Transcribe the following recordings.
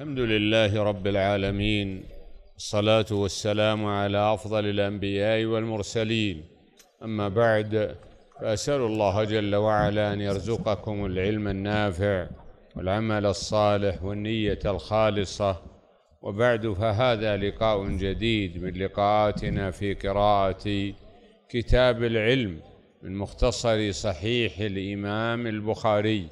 الحمد لله رب العالمين الصلاة والسلام على أفضل الأنبياء والمرسلين أما بعد فأسأل الله جل وعلا أن يرزقكم العلم النافع والعمل الصالح والنية الخالصة وبعد فهذا لقاء جديد من لقاءاتنا في قراءة كتاب العلم من مختصر صحيح الإمام البخاري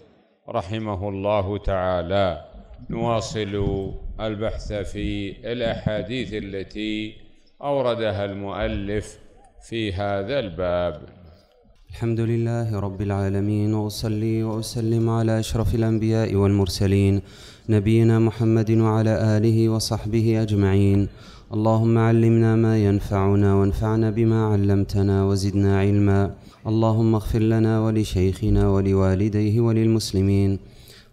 رحمه الله تعالى نواصل البحث في الأحاديث التي أوردها المؤلف في هذا الباب الحمد لله رب العالمين وأصلي وأسلم على أشرف الأنبياء والمرسلين نبينا محمد وعلى آله وصحبه أجمعين اللهم علمنا ما ينفعنا وانفعنا بما علمتنا وزدنا علما اللهم اغفر لنا ولشيخنا ولوالديه وللمسلمين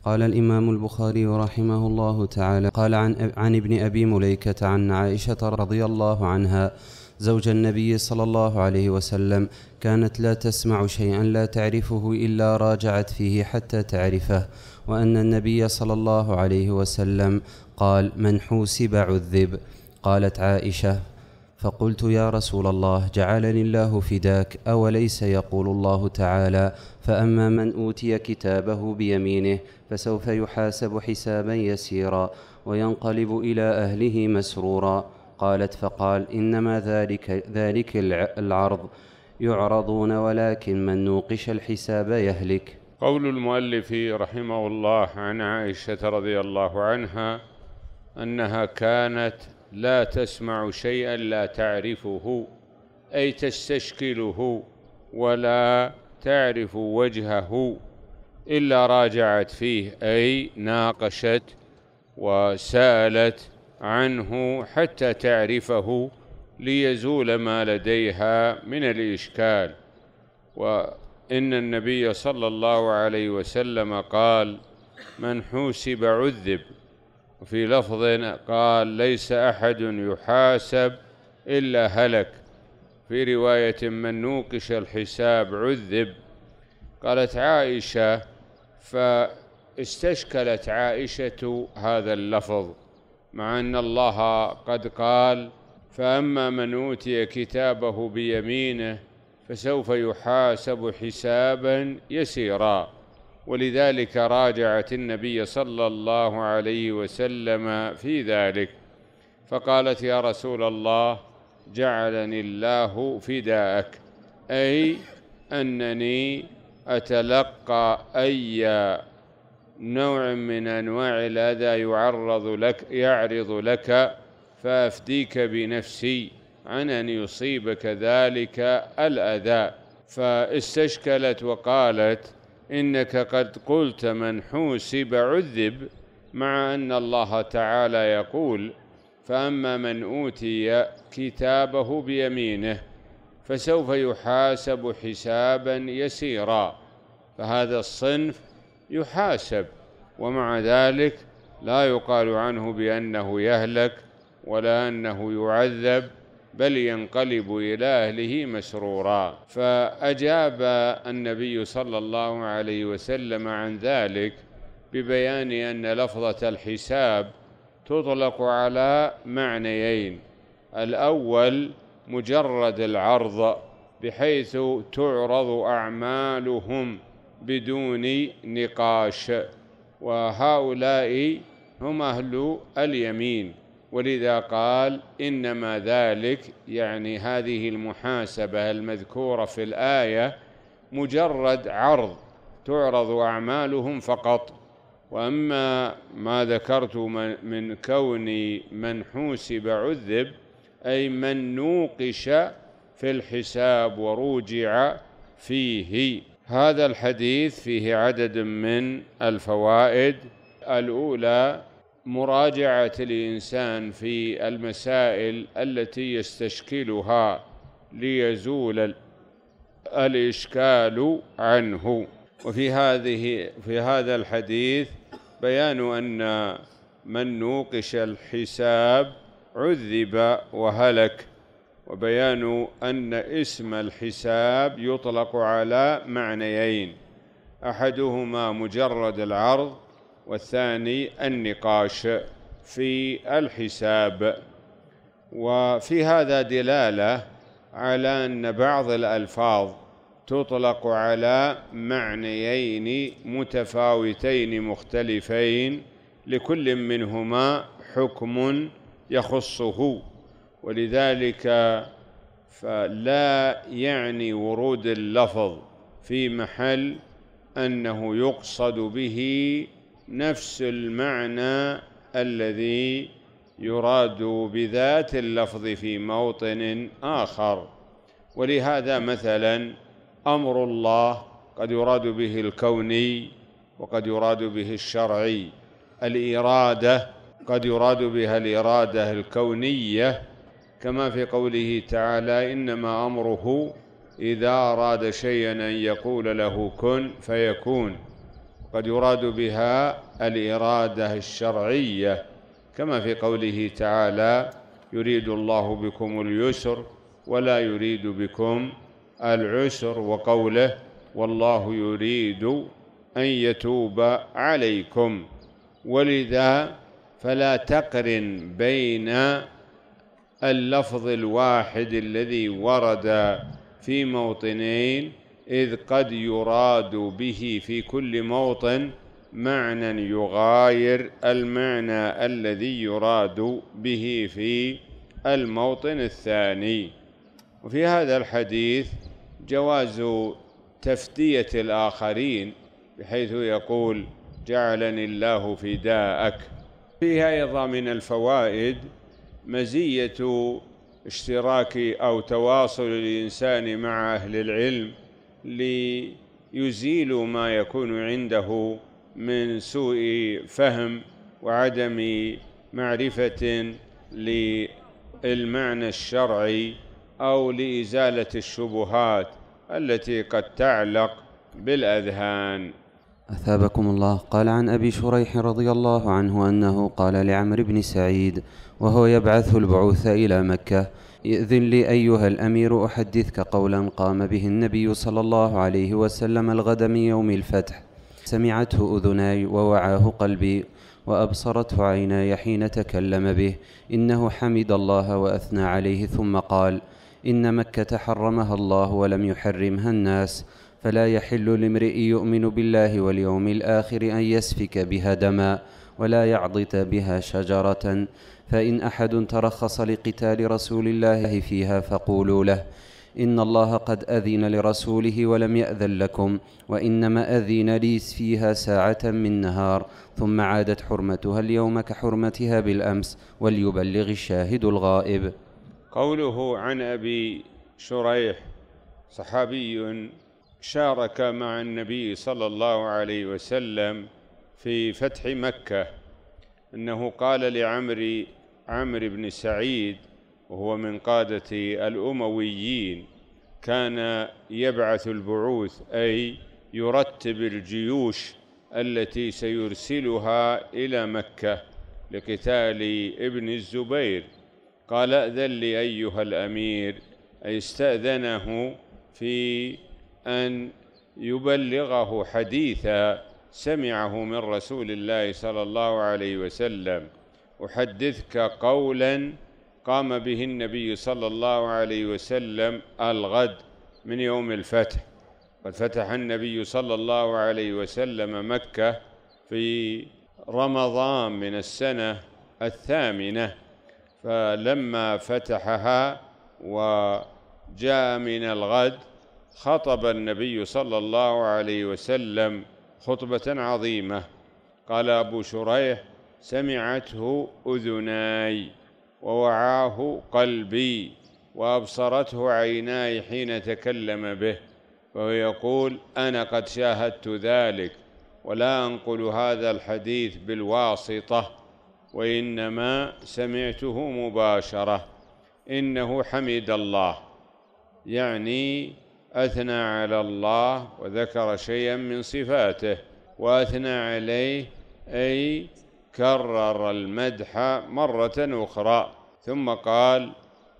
قال الإمام البخاري رحمه الله تعالى قال عن, عن ابن أبي مليكة عن عائشة رضي الله عنها زوج النبي صلى الله عليه وسلم كانت لا تسمع شيئا لا تعرفه إلا راجعت فيه حتى تعرفه وأن النبي صلى الله عليه وسلم قال من حوسب عذب قالت عائشة فقلت يا رسول الله جعلني الله فداك أوليس يقول الله تعالى فأما من أوتي كتابه بيمينه فسوف يحاسب حسابا يسيرا وينقلب إلى أهله مسرورا قالت فقال إنما ذلك, ذلك العرض يعرضون ولكن من نوقش الحساب يهلك قول المؤلف رحمه الله عن عائشة رضي الله عنها أنها كانت لا تسمع شيئا لا تعرفه أي تستشكله ولا تعرف وجهه إلا راجعت فيه أي ناقشت وسالت عنه حتى تعرفه ليزول ما لديها من الإشكال وإن النبي صلى الله عليه وسلم قال من حوسب عذب وفي لفظ قال ليس أحد يحاسب إلا هلك في رواية من نوقش الحساب عذب قالت عائشة فاستشكلت عائشة هذا اللفظ مع أن الله قد قال فأما من أوتي كتابه بيمينه فسوف يحاسب حسابا يسيرا ولذلك راجعت النبي صلى الله عليه وسلم في ذلك فقالت يا رسول الله جعلني الله فداءك أي أنني أتلقى أي نوع من أنواع الأذى يعرض لك يعرض لك فأفديك بنفسي عن أن يصيبك ذلك الأذى فاستشكلت وقالت إنك قد قلت من حوسب عذب مع أن الله تعالى يقول فأما من أوتي كتابه بيمينه فسوف يحاسب حسابا يسيرا فهذا الصنف يحاسب ومع ذلك لا يقال عنه بأنه يهلك ولا أنه يعذب بل ينقلب إلى أهله مسرورا فأجاب النبي صلى الله عليه وسلم عن ذلك ببيان أن لفظة الحساب تطلق على معنيين الأول مجرد العرض بحيث تعرض أعمالهم بدون نقاش وهؤلاء هم أهل اليمين ولذا قال إنما ذلك يعني هذه المحاسبة المذكورة في الآية مجرد عرض تعرض أعمالهم فقط وأما ما ذكرت من كون من حوسب عذب أي من نوقش في الحساب وروجع فيه هذا الحديث فيه عدد من الفوائد الأولى مراجعه الانسان في المسائل التي يستشكلها ليزول الاشكال عنه وفي هذه في هذا الحديث بيان ان من نوقش الحساب عذب وهلك وبيان ان اسم الحساب يطلق على معنيين احدهما مجرد العرض والثاني النقاش في الحساب وفي هذا دلاله على ان بعض الالفاظ تطلق على معنيين متفاوتين مختلفين لكل منهما حكم يخصه ولذلك فلا يعني ورود اللفظ في محل انه يقصد به نفس المعنى الذي يراد بذات اللفظ في موطن آخر ولهذا مثلا أمر الله قد يراد به الكوني وقد يراد به الشرعي الإرادة قد يراد بها الإرادة الكونية كما في قوله تعالى إنما أمره إذا أراد شيئا أن يقول له كن فيكون قد يراد بها الإرادة الشرعية كما في قوله تعالى يريد الله بكم اليسر ولا يريد بكم العسر وقوله والله يريد أن يتوب عليكم ولذا فلا تقرن بين اللفظ الواحد الذي ورد في موطنين إذ قد يراد به في كل موطن معنى يغاير المعنى الذي يراد به في الموطن الثاني وفي هذا الحديث جواز تفتية الآخرين بحيث يقول جعلني الله فداءك فيها أيضا من الفوائد مزية اشتراك أو تواصل الإنسان مع أهل العلم ليزيل ما يكون عنده من سوء فهم وعدم معرفة للمعنى الشرعي أو لإزالة الشبهات التي قد تعلق بالأذهان أثابكم الله قال عن أبي شريح رضي الله عنه أنه قال لعمرو بن سعيد وهو يبعث البعوث إلى مكة إذن لي أيها الأمير أحدثك قولا قام به النبي صلى الله عليه وسلم الغد من يوم الفتح سمعته أذناي ووعاه قلبي وأبصرته عيناي حين تكلم به إنه حمد الله وأثنى عليه ثم قال إن مكة حرمها الله ولم يحرمها الناس فلا يحل لامرئ يؤمن بالله واليوم الآخر أن يسفك بها دما ولا يعضت بها شجرة فإن أحد ترخص لقتال رسول الله فيها فقولوا له إن الله قد أذن لرسوله ولم يأذن لكم وإنما أذن لي فيها ساعة من نهار ثم عادت حرمتها اليوم كحرمتها بالأمس وليبلغ الشاهد الغائب قوله عن أبي شريح صحابي شارك مع النبي صلى الله عليه وسلم في فتح مكة أنه قال لعمري عمرو بن سعيد وهو من قادة الأمويين كان يبعث البعوث أي يرتب الجيوش التي سيرسلها إلى مكة لقتال ابن الزبير قال أذن لي أيها الأمير أي استأذنه في أن يبلغه حديثا سمعه من رسول الله صلى الله عليه وسلم أحدثك قولا قام به النبي صلى الله عليه وسلم الغد من يوم الفتح قد فتح النبي صلى الله عليه وسلم مكة في رمضان من السنة الثامنة فلما فتحها وجاء من الغد خطب النبي صلى الله عليه وسلم خطبة عظيمة قال أبو شريح سمعته أذناي ووعاه قلبي وأبصرته عيناي حين تكلم به فهو يقول أنا قد شاهدت ذلك ولا أنقل هذا الحديث بالواسطة وإنما سمعته مباشرة إنه حمد الله يعني أثنى على الله وذكر شيئا من صفاته وأثنى عليه أي كرر المدح مرة أخرى ثم قال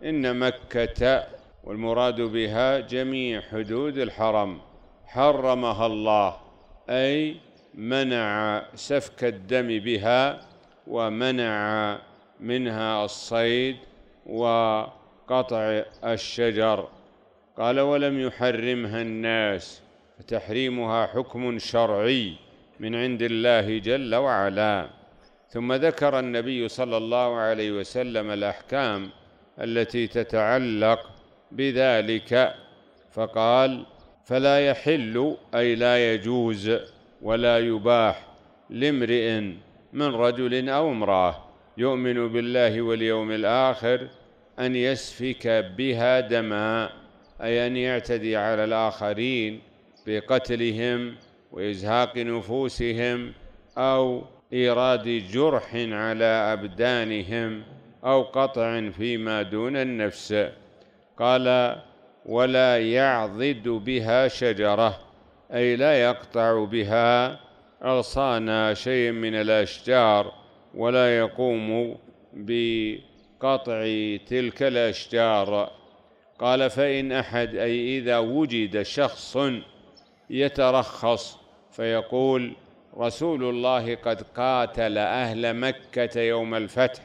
إن مكة والمراد بها جميع حدود الحرم حرمها الله أي منع سفك الدم بها ومنع منها الصيد وقطع الشجر قال ولم يحرمها الناس فتحريمها حكم شرعي من عند الله جل وعلا ثم ذكر النبي صلى الله عليه وسلم الأحكام التي تتعلق بذلك فقال فلا يحل أي لا يجوز ولا يباح لامرئ من رجل أو امرأة يؤمن بالله واليوم الآخر أن يسفك بها دمًا أي أن يعتدي على الآخرين بقتلهم وإزهاق نفوسهم أو إيراد جرح على أبدانهم أو قطع فيما دون النفس قال ولا يعضد بها شجرة أي لا يقطع بها أغصان شيء من الأشجار ولا يقوم بقطع تلك الأشجار قال فإن أحد أي إذا وجد شخص يترخص فيقول رسول الله قد قاتل أهل مكة يوم الفتح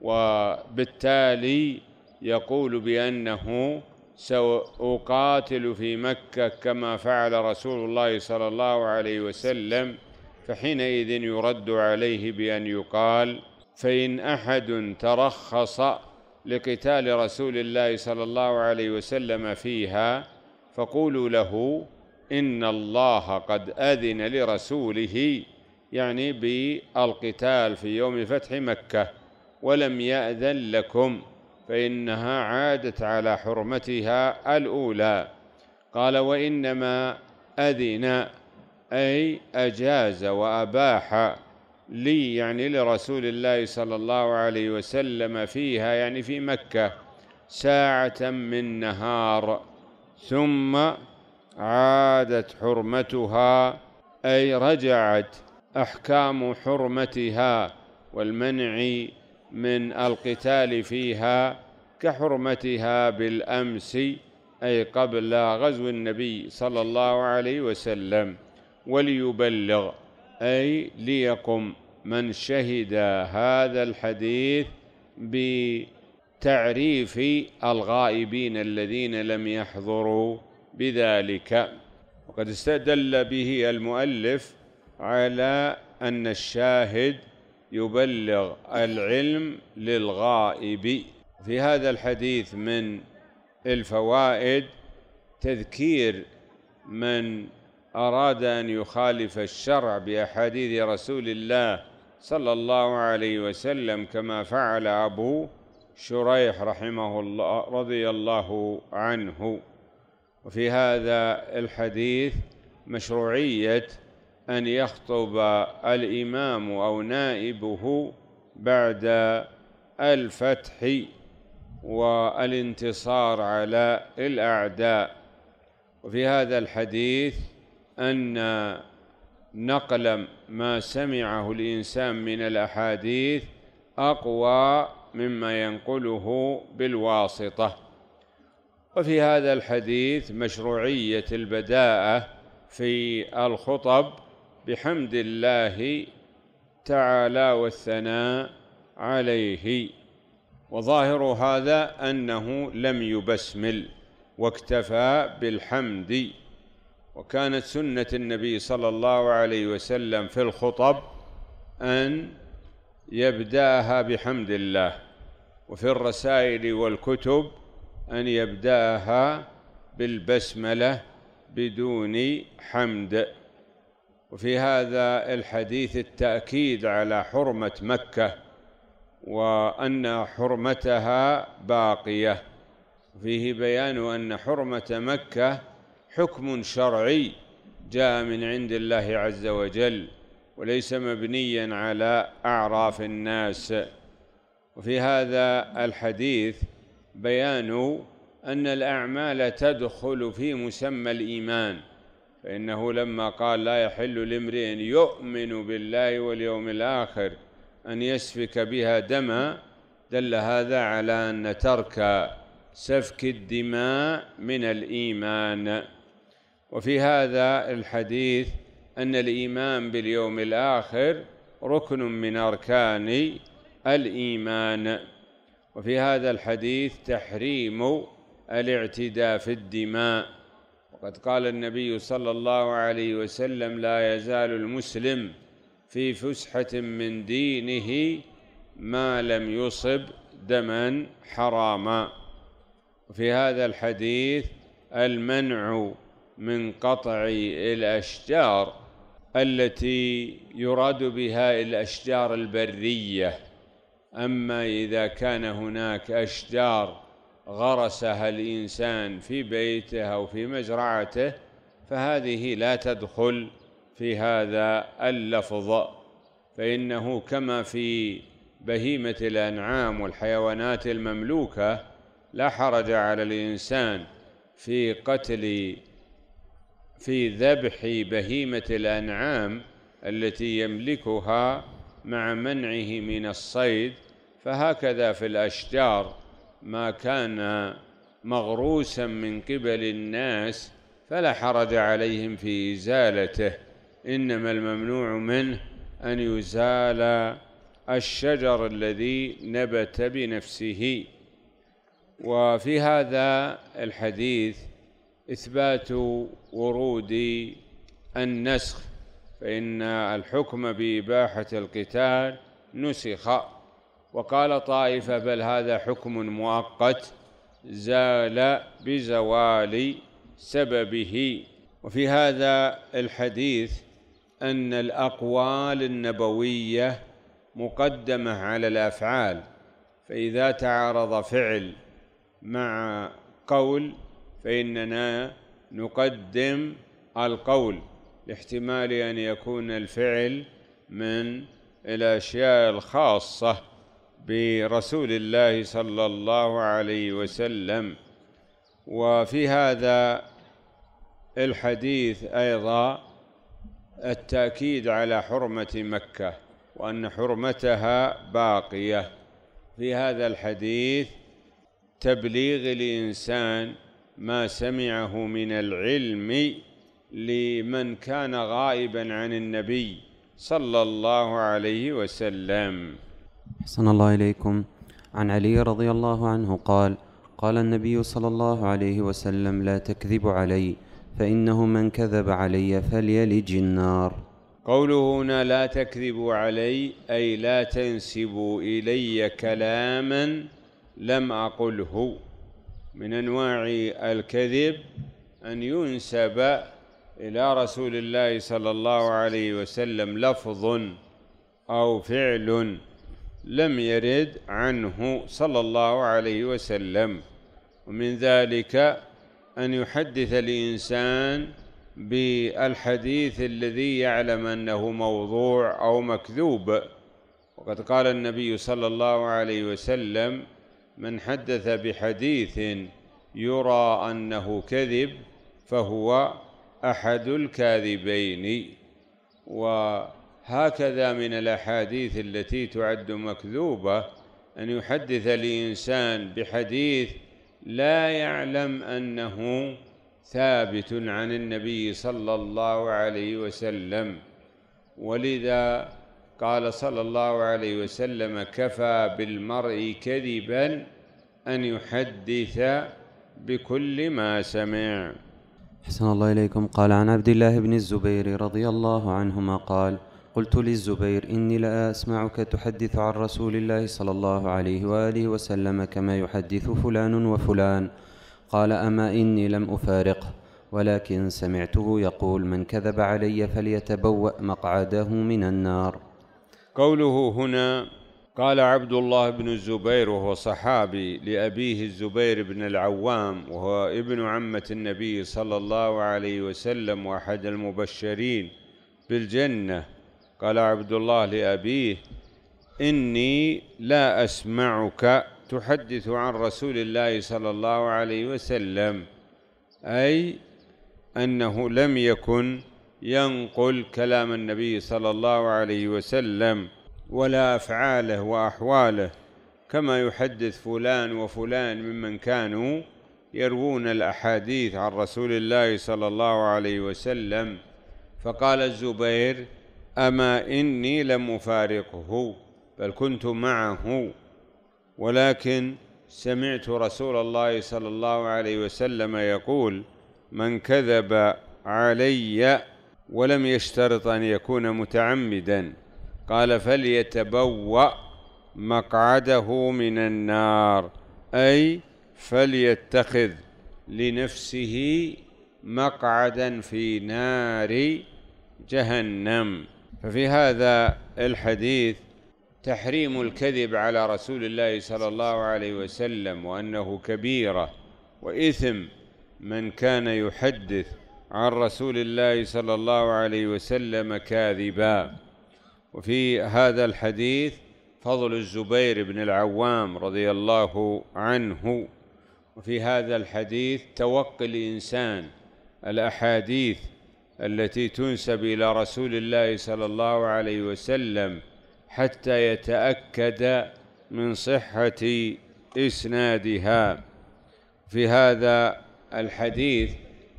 وبالتالي يقول بأنه سأقاتل في مكة كما فعل رسول الله صلى الله عليه وسلم فحينئذ يرد عليه بأن يقال فإن أحد ترخص لقتال رسول الله صلى الله عليه وسلم فيها فقولوا له إن الله قد أذن لرسوله يعني بالقتال في يوم فتح مكة ولم يأذن لكم فإنها عادت على حرمتها الأولى قال وإنما أذن أي أجاز وأباح لي يعني لرسول الله صلى الله عليه وسلم فيها يعني في مكة ساعة من نهار ثم عادت حرمتها أي رجعت أحكام حرمتها والمنع من القتال فيها كحرمتها بالأمس أي قبل غزو النبي صلى الله عليه وسلم وليبلغ أي ليقم من شهد هذا الحديث بتعريف الغائبين الذين لم يحضروا بذلك وقد استدل به المؤلف على أن الشاهد يبلغ العلم للغائب في هذا الحديث من الفوائد تذكير من أراد أن يخالف الشرع بأحاديث رسول الله صلى الله عليه وسلم كما فعل أبو شريح رحمه الله رضي الله عنه وفي هذا الحديث مشروعية أن يخطب الإمام أو نائبه بعد الفتح والانتصار على الأعداء وفي هذا الحديث أن نقل ما سمعه الإنسان من الأحاديث أقوى مما ينقله بالواسطة وفي هذا الحديث مشروعية البداءة في الخطب بحمد الله تعالى والثناء عليه وظاهر هذا أنه لم يبسمل واكتفى بالحمد وكانت سنة النبي صلى الله عليه وسلم في الخطب أن يبدأها بحمد الله وفي الرسائل والكتب أن يبدأها بالبسملة بدون حمد وفي هذا الحديث التأكيد على حرمة مكة وأن حرمتها باقية فيه بيان أن حرمة مكة حكم شرعي جاء من عند الله عز وجل وليس مبنيا على اعراف الناس وفي هذا الحديث بيان ان الاعمال تدخل في مسمى الايمان فانه لما قال لا يحل لامرئ يؤمن بالله واليوم الاخر ان يسفك بها دما دل هذا على ان ترك سفك الدماء من الايمان وفي هذا الحديث أن الإيمان باليوم الآخر ركن من أركان الإيمان وفي هذا الحديث تحريم الاعتداء في الدماء وقد قال النبي صلى الله عليه وسلم لا يزال المسلم في فسحة من دينه ما لم يصب دما حراما وفي هذا الحديث المنع من قطع الأشجار التي يراد بها الأشجار البرية أما إذا كان هناك أشجار غرسها الإنسان في بيته أو في مزرعته فهذه لا تدخل في هذا اللفظ فإنه كما في بهيمة الأنعام والحيوانات المملوكة لا حرج على الإنسان في قتل في ذبح بهيمة الأنعام التي يملكها مع منعه من الصيد فهكذا في الأشجار ما كان مغروسا من قبل الناس فلا حرج عليهم في إزالته إنما الممنوع منه أن يزال الشجر الذي نبت بنفسه وفي هذا الحديث إثبات ورود النسخ فإن الحكم بإباحة القتال نسخ وقال طائفة بل هذا حكم مؤقت زال بزوال سببه وفي هذا الحديث أن الأقوال النبوية مقدمة على الأفعال فإذا تعارض فعل مع قول فإننا نقدم القول لاحتمال أن يكون الفعل من الأشياء الخاصة برسول الله صلى الله عليه وسلم وفي هذا الحديث أيضا التأكيد على حرمة مكة وأن حرمتها باقية في هذا الحديث تبليغ الإنسان ما سمعه من العلم لمن كان غائبا عن النبي صلى الله عليه وسلم حسن الله إليكم عن علي رضي الله عنه قال قال النبي صلى الله عليه وسلم لا تكذب علي فإنه من كذب علي فليلج النار قوله هنا لا تكذبوا علي أي لا تنسبوا إلي كلاما لم أقله من انواع الكذب ان ينسب الى رسول الله صلى الله عليه وسلم لفظ او فعل لم يرد عنه صلى الله عليه وسلم ومن ذلك ان يحدث الانسان بالحديث الذي يعلم انه موضوع او مكذوب وقد قال النبي صلى الله عليه وسلم من حدث بحديث يرى أنه كذب فهو أحد الكاذبين وهكذا من الأحاديث التي تعد مكذوبة أن يحدث الإنسان بحديث لا يعلم أنه ثابت عن النبي صلى الله عليه وسلم ولذا قال صلى الله عليه وسلم كفى بالمرء كذبا أن يحدث بكل ما سمع أحسن الله إليكم قال عن عبد الله بن الزبير رضي الله عنهما قال قلت للزبير إني لأسمعك تحدث عن رسول الله صلى الله عليه وآله وسلم كما يحدث فلان وفلان قال أما إني لم أفارقه ولكن سمعته يقول من كذب علي فليتبوأ مقعده من النار قوله هنا قال عبد الله بن الزبير وهو صحابي لأبيه الزبير بن العوام وهو ابن عمة النبي صلى الله عليه وسلم وأحد المبشرين بالجنة قال عبد الله لأبيه إني لا أسمعك تحدث عن رسول الله صلى الله عليه وسلم أي أنه لم يكن ينقل كلام النبي صلى الله عليه وسلم ولا أفعاله وأحواله كما يحدث فلان وفلان ممن كانوا يروون الأحاديث عن رسول الله صلى الله عليه وسلم فقال الزبير أما إني لم أفارقه بل كنت معه ولكن سمعت رسول الله صلى الله عليه وسلم يقول من كذب علي ولم يشترط أن يكون متعمدا قال فليتبوأ مقعده من النار أي فليتخذ لنفسه مقعدا في نار جهنم ففي هذا الحديث تحريم الكذب على رسول الله صلى الله عليه وسلم وأنه كبيرة وإثم من كان يحدث عن رسول الله صلى الله عليه وسلم كاذبا وفي هذا الحديث فضل الزبير بن العوام رضي الله عنه وفي هذا الحديث توقي الإنسان الأحاديث التي تنسب إلى رسول الله صلى الله عليه وسلم حتى يتأكد من صحة إسنادها في هذا الحديث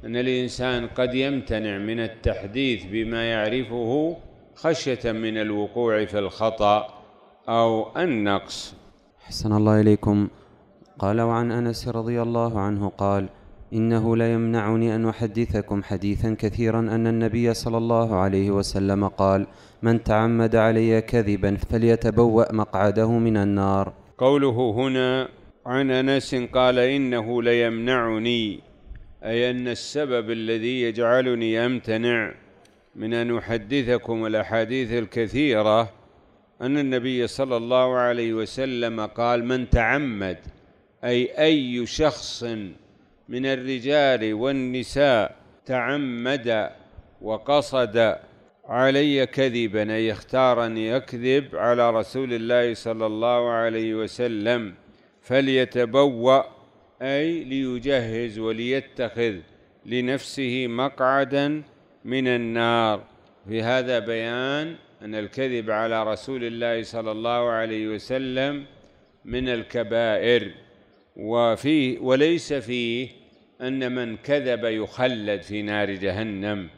أن الإنسان قد يمتنع من التحديث بما يعرفه خشية من الوقوع في الخطأ أو النقص حسن الله إليكم قال وعن أنس رضي الله عنه قال إنه ليمنعني أن أحدثكم حديثا كثيرا أن النبي صلى الله عليه وسلم قال من تعمد علي كذبا فليتبوأ مقعده من النار قوله هنا عن أنس قال إنه ليمنعني أي أن السبب الذي يجعلني أمتنع من أن أحدثكم الأحاديث الكثيرة أن النبي صلى الله عليه وسلم قال من تعمد أي أي شخص من الرجال والنساء تعمد وقصد علي كذبا أي اختار أن يكذب على رسول الله صلى الله عليه وسلم فليتبوأ أي ليجهز وليتخذ لنفسه مقعدا من النار في هذا بيان أن الكذب على رسول الله صلى الله عليه وسلم من الكبائر وفيه وليس فيه أن من كذب يخلد في نار جهنم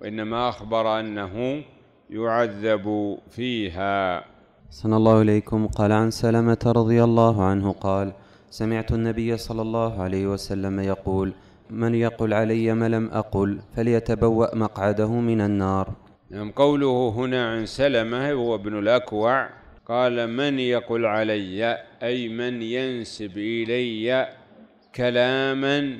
وإنما أخبر أنه يعذب فيها صلى الله إليكم قال عن سلمة رضي الله عنه قال سمعت النبي صلى الله عليه وسلم يقول من يقل علي ما لم أقل فليتبوأ مقعده من النار نعم قوله هنا عن سلمة هو ابن الأكوع قال من يقل علي أي من ينسب إلي كلاما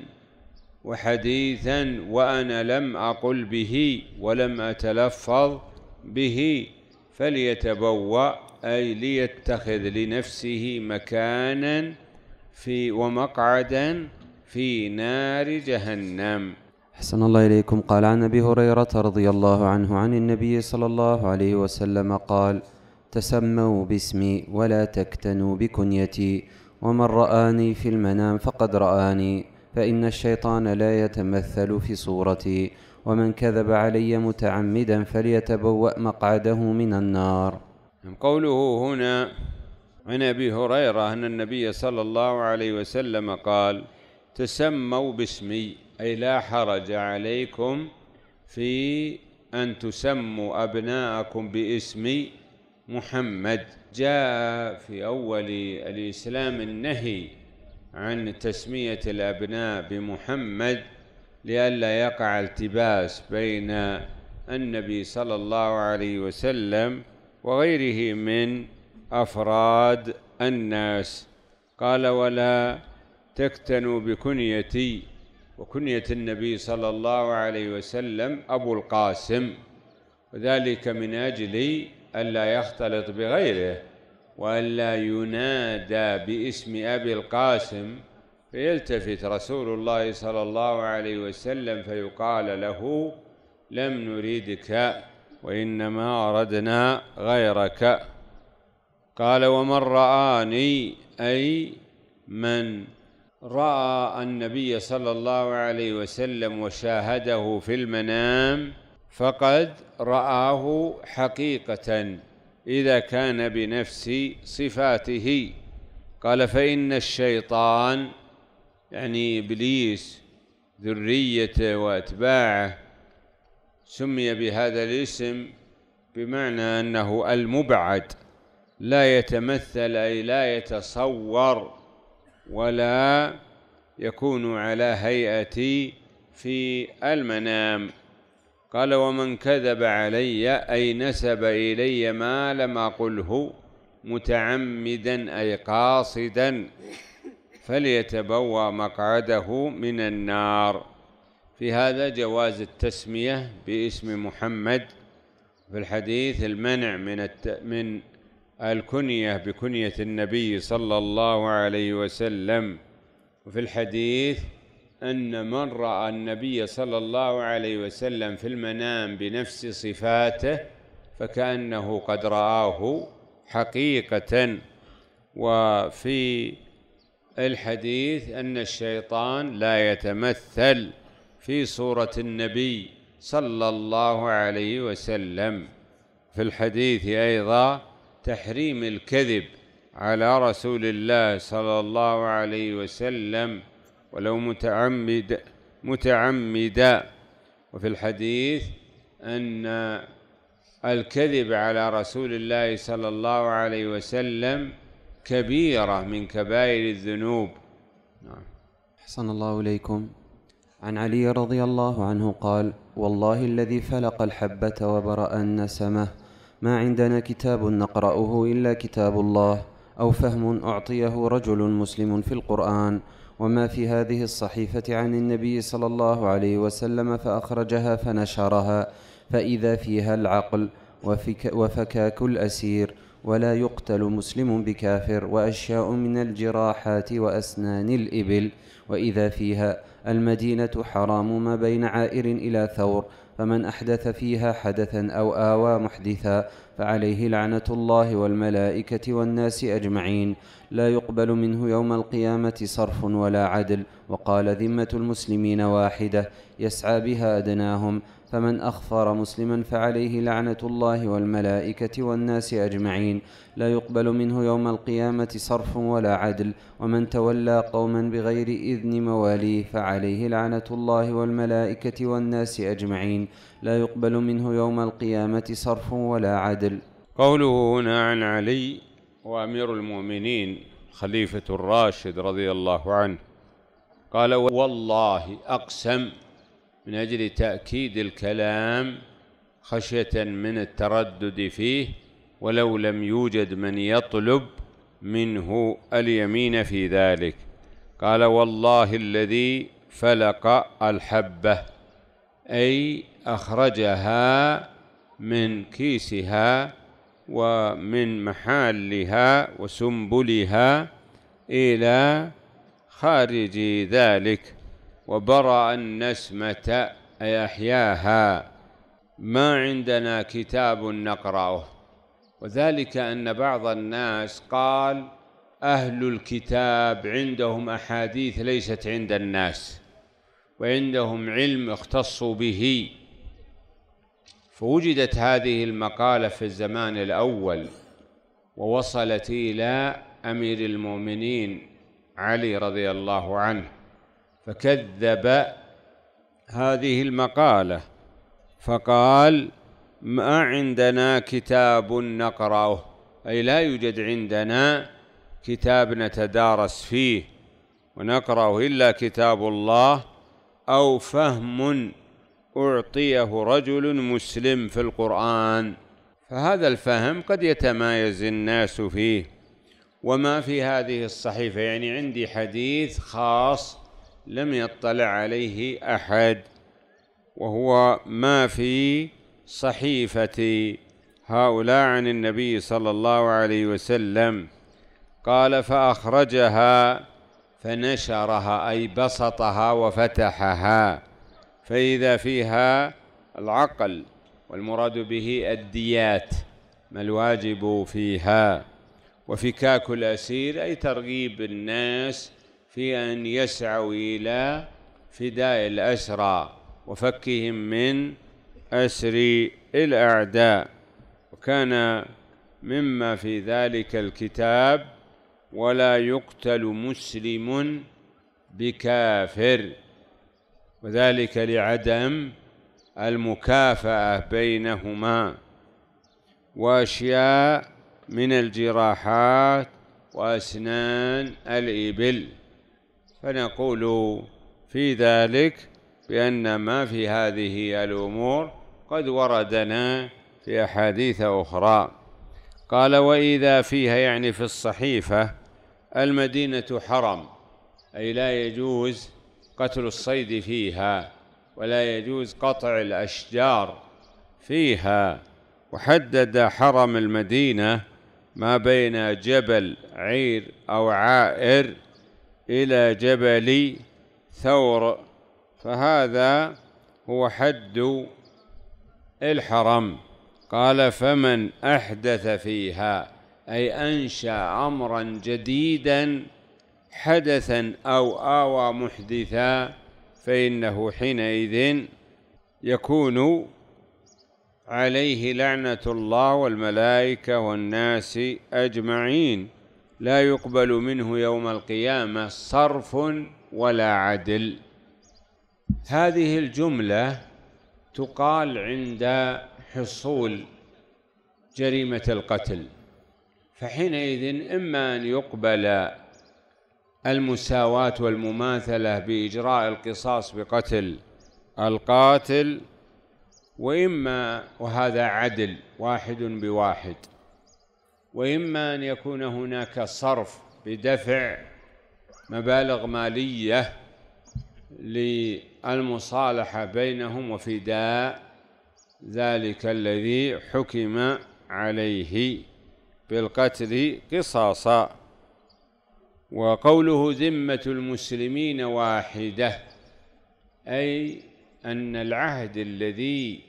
وحديثا وأنا لم أقل به ولم أتلفظ به فليتبوأ أي ليتخذ لنفسه مكانا في ومقعدا في نار جهنم أحسن الله إليكم قال عن أبي هريرة رضي الله عنه عن النبي صلى الله عليه وسلم قال تسموا باسمي ولا تكتنوا بكنيتي ومن رآني في المنام فقد رآني فإن الشيطان لا يتمثل في صورتي ومن كذب علي متعمدا فليتبوأ مقعده من النار قوله هنا عن أبي هريرة أن النبي صلى الله عليه وسلم قال تسموا باسمي أي لا حرج عليكم في أن تسموا أبناءكم باسم محمد جاء في أول الإسلام النهي عن تسمية الأبناء بمحمد لئلا يقع التباس بين النبي صلى الله عليه وسلم وغيره من أفراد الناس قال ولا تكتنوا بكنيتي وكنية النبي صلى الله عليه وسلم أبو القاسم وذلك من أجل ألا يختلط بغيره وألا ينادى باسم أبي القاسم فيلتفت رسول الله صلى الله عليه وسلم فيقال له لم نريدك وإنما أردنا غيرك قال ومن رآني أي من راى النبي صلى الله عليه وسلم وشاهده في المنام فقد راه حقيقه اذا كان بنفس صفاته قال فان الشيطان يعني ابليس ذريته واتباعه سمي بهذا الاسم بمعنى انه المبعد لا يتمثل اي لا يتصور ولا يكون على هيئتي في المنام قال ومن كذب علي أي نسب إلي ما لم أقله متعمدا أي قاصدا فليتبوأ مقعده من النار في هذا جواز التسمية باسم محمد في الحديث المنع من من الكنية بكنية النبي صلى الله عليه وسلم وفي الحديث أن من رأى النبي صلى الله عليه وسلم في المنام بنفس صفاته فكأنه قد رآه حقيقة وفي الحديث أن الشيطان لا يتمثل في صورة النبي صلى الله عليه وسلم في الحديث أيضا تحريم الكذب على رسول الله صلى الله عليه وسلم ولو متعمد متعمدا وفي الحديث أن الكذب على رسول الله صلى الله عليه وسلم كبيرة من كبائر الذنوب نعم أحسن الله إليكم عن علي رضي الله عنه قال والله الذي فلق الحبة وبرأ النسمة ما عندنا كتاب نقرأه إلا كتاب الله أو فهم أعطيه رجل مسلم في القرآن وما في هذه الصحيفة عن النبي صلى الله عليه وسلم فأخرجها فنشرها فإذا فيها العقل وفك وفكاك الأسير ولا يقتل مسلم بكافر وأشياء من الجراحات وأسنان الإبل وإذا فيها المدينة حرام ما بين عائر إلى ثور فمن أحدث فيها حدثا أو آوى محدثا فعليه لعنة الله والملائكة والناس أجمعين لا يقبل منه يوم القيامة صرف ولا عدل وقال ذمة المسلمين واحدة يسعى بها أدناهم فمن أخفر مسلما فعليه لعنة الله والملائكة والناس أجمعين لا يقبل منه يوم القيامة صرف ولا عدل ومن تولى قوما بغير إذن مواليه فعليه لعنة الله والملائكة والناس أجمعين لا يقبل منه يوم القيامة صرف ولا عدل قوله هنا عن علي وأمير المؤمنين خليفة الراشد رضي الله عنه قال والله أقسم من أجل تأكيد الكلام خشية من التردد فيه ولو لم يوجد من يطلب منه اليمين في ذلك قال والله الذي فلق الحبة أي أخرجها من كيسها ومن محلها وسنبلها إلى خارج ذلك وبرأ النسمة أي أحياها ما عندنا كتاب نقرأه وذلك أن بعض الناس قال أهل الكتاب عندهم أحاديث ليست عند الناس وعندهم علم اختصوا به فوجدت هذه المقالة في الزمان الأول ووصلت إلى أمير المؤمنين علي رضي الله عنه فكذب هذه المقالة فقال ما عندنا كتاب نقرأه أي لا يوجد عندنا كتاب نتدارس فيه ونقرأه إلا كتاب الله أو فهم أعطيه رجل مسلم في القرآن فهذا الفهم قد يتمايز الناس فيه وما في هذه الصحيفة يعني عندي حديث خاص لم يطلع عليه أحد وهو ما في صحيفة هؤلاء عن النبي صلى الله عليه وسلم قال فأخرجها فنشرها أي بسطها وفتحها فإذا فيها العقل والمراد به الديات ما الواجب فيها وفكاك الأسير أي ترغيب الناس في أن يسعوا إلى فداء الأسرى وفكهم من أسر الأعداء وكان مما في ذلك الكتاب ولا يقتل مسلم بكافر وذلك لعدم المكافأة بينهما وأشياء من الجراحات وأسنان الإبل فنقول في ذلك بأن ما في هذه الأمور قد وردنا في أحاديث أخرى قال وإذا فيها يعني في الصحيفة المدينة حرم أي لا يجوز قتل الصيد فيها ولا يجوز قطع الأشجار فيها وحدد حرم المدينة ما بين جبل عير أو عائر إلى جبل ثور فهذا هو حد الحرم قال فمن أحدث فيها أي أنشأ أمرا جديدا حدثا أو آوى محدثا فإنه حينئذ يكون عليه لعنة الله والملائكة والناس أجمعين لا يقبل منه يوم القيامة صرف ولا عدل هذه الجملة تقال عند حصول جريمة القتل فحينئذ إما أن يقبل المساواة والمماثلة بإجراء القصاص بقتل القاتل وإما وهذا عدل واحد بواحد وإما أن يكون هناك صرف بدفع مبالغ مالية للمصالحة بينهم وفداء ذلك الذي حكم عليه بالقتل قصاصا وقوله ذمة المسلمين واحدة أي أن العهد الذي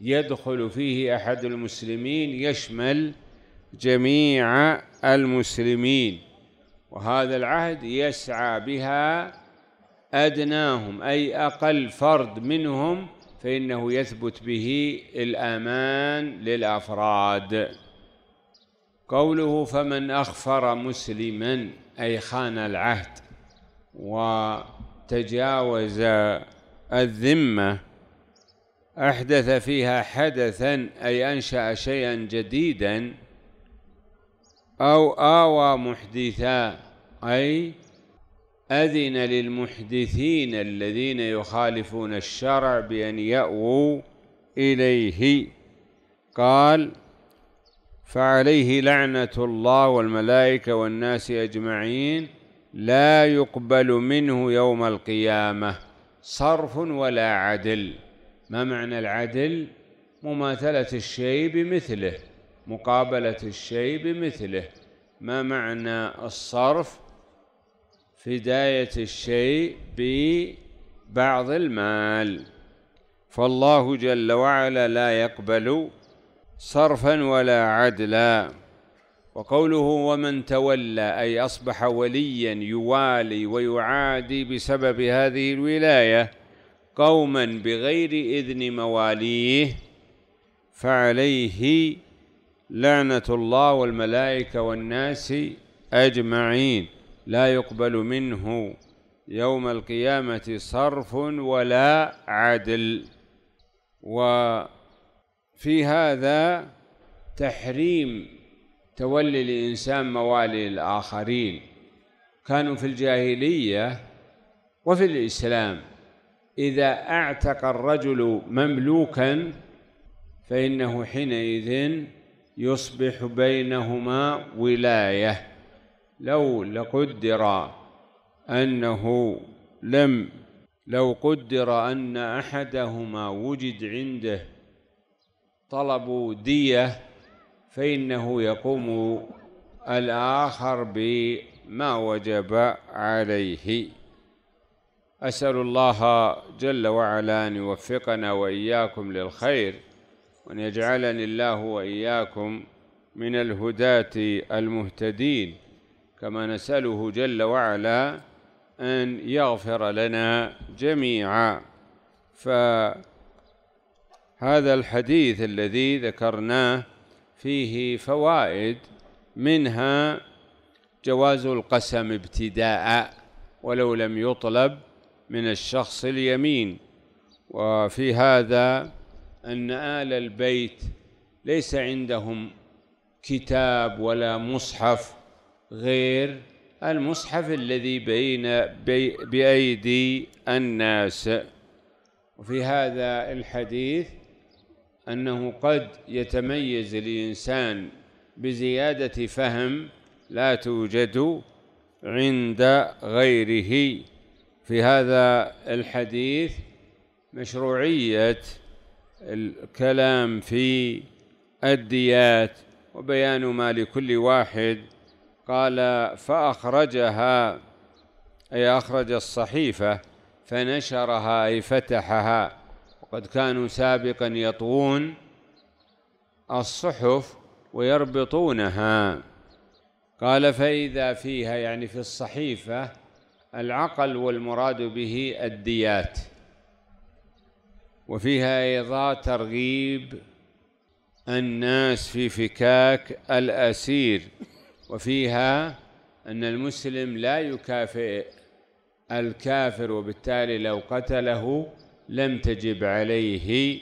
يدخل فيه أحد المسلمين يشمل جميع المسلمين وهذا العهد يسعى بها أدناهم أي أقل فرد منهم فإنه يثبت به الأمان للأفراد قوله فمن أخفر مسلما أي خان العهد وتجاوز الذمة أحدث فيها حدثا أي أنشأ شيئا جديدا أو آوى محدثا أي أذن للمحدثين الذين يخالفون الشرع بأن يأووا إليه قال فعليه لعنة الله والملائكة والناس أجمعين لا يقبل منه يوم القيامة صرف ولا عدل ما معنى العدل مماثلة الشيء بمثله مقابلة الشيء بمثله ما معنى الصرف فداية الشيء ببعض المال فالله جل وعلا لا يقبل صرفا ولا عدلا وقوله ومن تولى أي أصبح وليا يوالي ويعادي بسبب هذه الولاية قوما بغير إذن مواليه فعليه لعنة الله والملائكة والناس أجمعين لا يقبل منه يوم القيامة صرف ولا عدل وفي هذا تحريم تولي الإنسان موالي الآخرين كانوا في الجاهلية وفي الإسلام إذا أعتق الرجل مملوكا فإنه حينئذ يصبح بينهما ولاية لو لقدر أنه لم لو قدر أن أحدهما وجد عنده طلب دية فإنه يقوم الآخر بما وجب عليه أسأل الله جل وعلا أن يوفقنا وإياكم للخير وأن يجعلني الله وإياكم من الهداة المهتدين كما نسأله جل وعلا أن يغفر لنا جميعا فهذا الحديث الذي ذكرناه فيه فوائد منها جواز القسم ابتداء ولو لم يطلب من الشخص اليمين وفي هذا أن آل البيت ليس عندهم كتاب ولا مصحف غير المصحف الذي بين بي بأيدي الناس وفي هذا الحديث أنه قد يتميز الإنسان بزيادة فهم لا توجد عند غيره في هذا الحديث مشروعيه الكلام في الديات وبيان ما لكل واحد قال فأخرجها أي أخرج الصحيفة فنشرها أي فتحها وقد كانوا سابقا يطوون الصحف ويربطونها قال فإذا فيها يعني في الصحيفة العقل والمراد به الديات وفيها ايضا ترغيب الناس في فكاك الاسير وفيها ان المسلم لا يكافئ الكافر وبالتالي لو قتله لم تجب عليه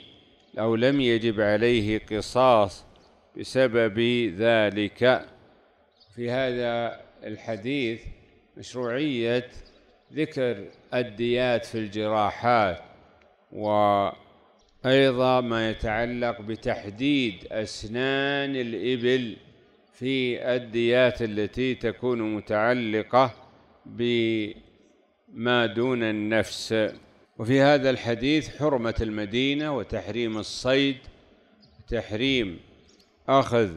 او لم يجب عليه قصاص بسبب ذلك في هذا الحديث مشروعيه ذكر الديات في الجراحات وأيضا ما يتعلق بتحديد أسنان الإبل في الديات التي تكون متعلقة بما دون النفس وفي هذا الحديث حرمة المدينة وتحريم الصيد تحريم أخذ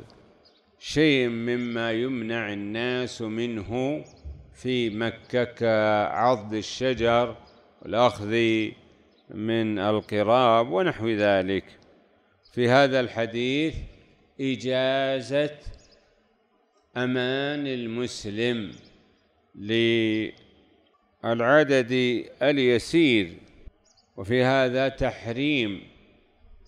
شيء مما يمنع الناس منه في مكة كعض الشجر والأخذ من القراب ونحو ذلك في هذا الحديث إجازة أمان المسلم للعدد اليسير وفي هذا تحريم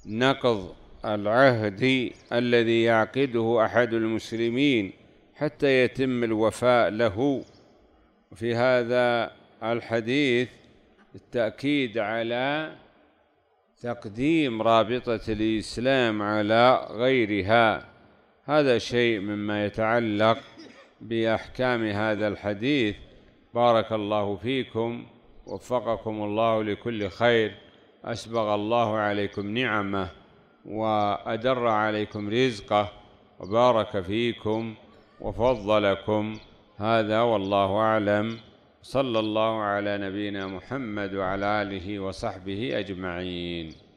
نقض العهد الذي يعقده أحد المسلمين حتى يتم الوفاء له في هذا الحديث التأكيد على تقديم رابطة الإسلام على غيرها هذا شيء مما يتعلق بأحكام هذا الحديث بارك الله فيكم وفقكم الله لكل خير أسبغ الله عليكم نعمه وأدر عليكم رزقه وبارك فيكم وفضلكم هذا والله أعلم صلى الله على نبينا محمد وعلى آله وصحبه أجمعين